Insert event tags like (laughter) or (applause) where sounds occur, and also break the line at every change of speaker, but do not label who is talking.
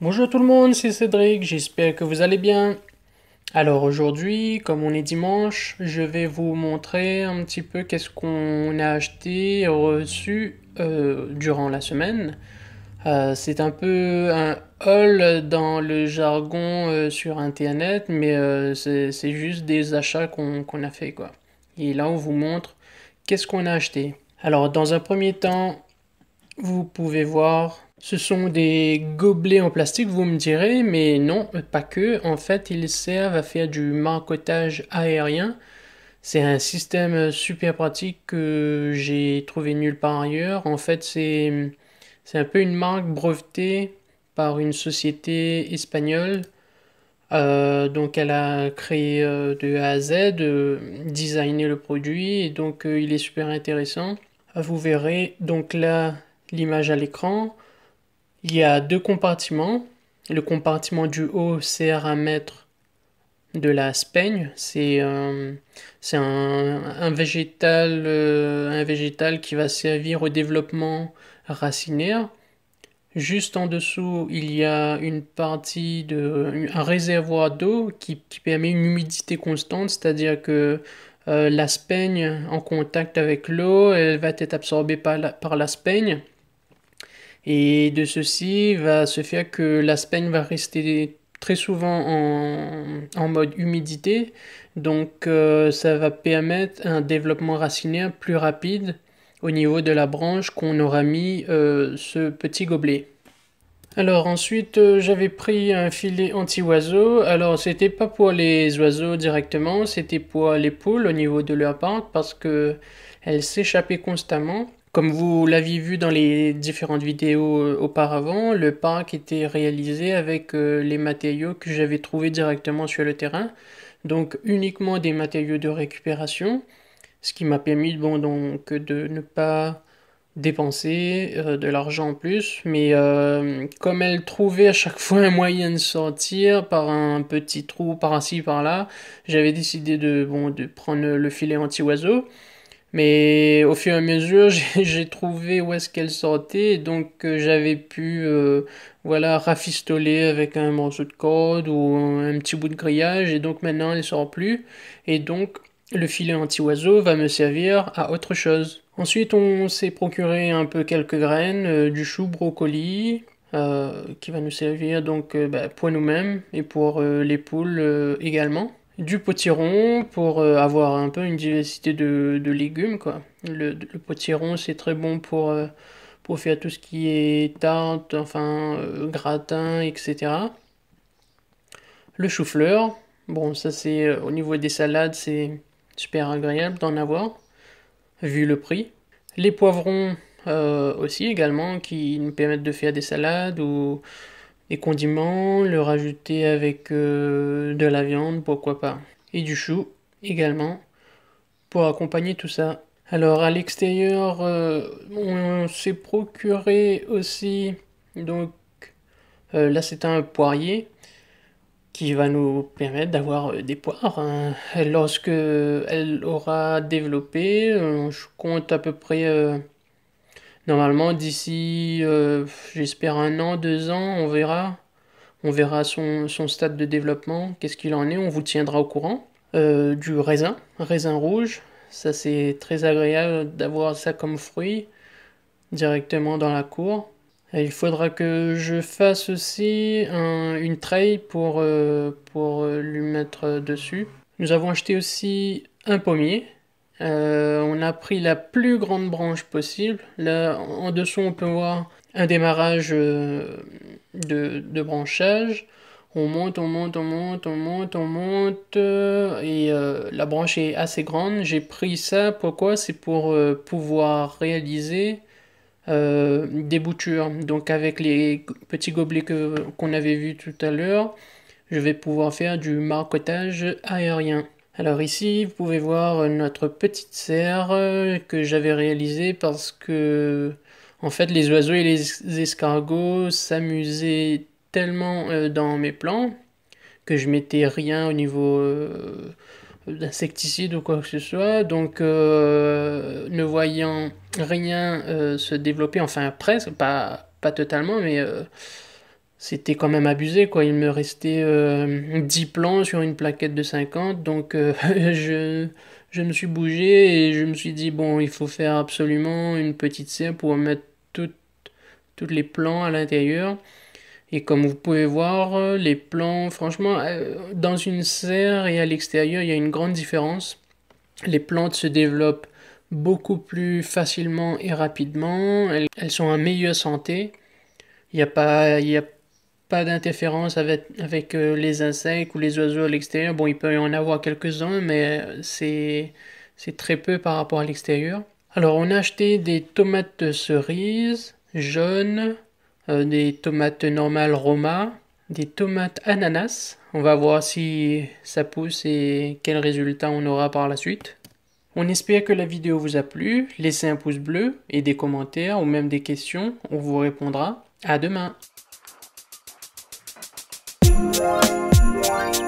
Bonjour tout le monde, c'est Cédric, j'espère que vous allez bien. Alors aujourd'hui, comme on est dimanche, je vais vous montrer un petit peu qu'est-ce qu'on a acheté reçu euh, durant la semaine. Euh, c'est un peu un haul dans le jargon euh, sur Internet, mais euh, c'est juste des achats qu'on a fait. Quoi. Et là, on vous montre qu'est-ce qu'on a acheté. Alors, dans un premier temps, vous pouvez voir, ce sont des gobelets en plastique, vous me direz, mais non, pas que. En fait, ils servent à faire du marcotage aérien. C'est un système super pratique que j'ai trouvé nulle part ailleurs. En fait, c'est c'est un peu une marque brevetée par une société espagnole. Euh, donc elle a créé euh, de A à Z, euh, designé le produit et donc il est super intéressant. Ah, vous verrez donc là l'image à l'écran. Il y a deux compartiments. Le compartiment du haut sert à mettre de la speigne. C'est euh, un, un, végétal, euh, un végétal qui va servir au développement racinaire. Juste en dessous, il y a une partie de un réservoir d'eau qui, permet une humidité constante, c'est-à-dire que euh, la speigne en contact avec l'eau, elle va être absorbée par la, par la speigne. Et de ceci va se faire que la speigne va rester souvent en, mode humidité, donc euh, ça va permettre un développement racinaire plus rapide au niveau de la branche qu'on aura mis euh, ce petit gobelet. Alors ensuite euh, j'avais pris un filet anti-oiseau, alors c'était pas pour les oiseaux directement, c'était pour les poules au niveau de leur pente parce que elles s'échappaient constamment comme vous l'aviez vu dans les différentes vidéos euh, auparavant, le parc était réalisé avec euh, les matériaux que j'avais trouvés directement sur le terrain, donc uniquement des matériaux de récupération, ce qui m'a permis bon, donc, de ne pas dépenser euh, de l'argent en plus, mais comme elle trouvait à chaque (laughs) fois un moyen de sortir par un petit trou par-ci par-là, j'avais décidé de, bon, de prendre le filet anti-oiseau. Mais au fur et à mesure, (laughs) j'ai trouvé où est-ce qu'elle sortait, donc euh, j'avais pu euh, voilà, rafistoler avec un morceau de corde ou un, petit bout de grillage, et donc maintenant elle ne sort plus, et donc le filet anti-oiseau va me servir à autre chose. Ensuite, on s'est procuré un peu quelques graines, euh, du chou, brocoli, qui va nous servir donc bah, pour nous-mêmes et pour les poules également du potiron pour euh, avoir un peu une diversité de, légumes. Quoi. Le, potiron, c'est très bon pour, euh, pour faire tout ce qui est tarte, enfin, euh, gratin, etc. Le chou-fleur, bon, ça c'est au niveau des salades, c'est super agréable d'en avoir, vu le prix. Les poivrons aussi également, qui nous permettent de faire des salades ou les condiments, le rajouter avec euh, de la viande, pourquoi pas, et du chou également, pour accompagner tout ça. Alors à l'extérieur, euh, on s'est procuré aussi, donc euh, là c'est un poirier qui va nous permettre d'avoir des poires. Hein. Lorsque elle aura développé, je compte à peu près normalement d'ici euh, j'espère un an, deux ans, on verra. On verra son, son stade de développement, qu'est-ce qu'il en est, on vous tiendra au courant. Euh, du raisin, raisin rouge, ça c'est très agréable d'avoir ça comme fruit directement dans la cour. il faudra que je fasse aussi une treille pour, euh, pour lui mettre dessus. Nous avons acheté aussi un pommier euh, on a pris la plus grande branche possible. Là, en dessous, on peut voir un démarrage euh, de, branchage. On monte, on monte, on monte, on monte, on monte. Euh, et la branche est assez grande. J'ai pris ça, pourquoi C'est pour pouvoir réaliser des boutures. Donc avec les petits gobelets qu'on avait vus tout à l'heure, je vais pouvoir faire du marcotage aérien. Alors ici, vous pouvez voir notre petite serre euh, que j'avais réalisée parce que, en fait, les oiseaux et les escargots s'amusaient tellement euh, dans mes plans que je mettais rien au niveau d'insecticide euh, d'insecticides ou quoi que ce soit. Donc, ne voyant rien se développer, enfin presque, pas, pas totalement, mais c'était quand même abusé quoi. Il me restait 10 euh, plans sur une plaquette de 50, donc euh, (laughs) je, me suis bougé et je me suis dit bon, il faut faire absolument une petite serre pour mettre toutes tous les plants à l'intérieur. Et comme vous pouvez voir, les plants, franchement, euh, dans une serre et à l'extérieur, il y a une grande différence. Les plantes se développent beaucoup plus facilement et rapidement. Elles, sont en meilleure santé. Il n'y a, pas, il y d'interférence avec, euh, les insectes ou les oiseaux à l'extérieur. Bon, il peut y en avoir quelques-uns, mais euh, c'est très peu par rapport à l'extérieur. Alors, on a acheté des tomates cerises, jaunes, euh, des tomates normales Roma, des tomates ananas. On va voir si ça pousse et quel résultat on aura par la suite. On espère que la vidéo vous a plu. Laissez un pouce bleu et des commentaires ou même des questions. On vous répondra. À demain. Bye.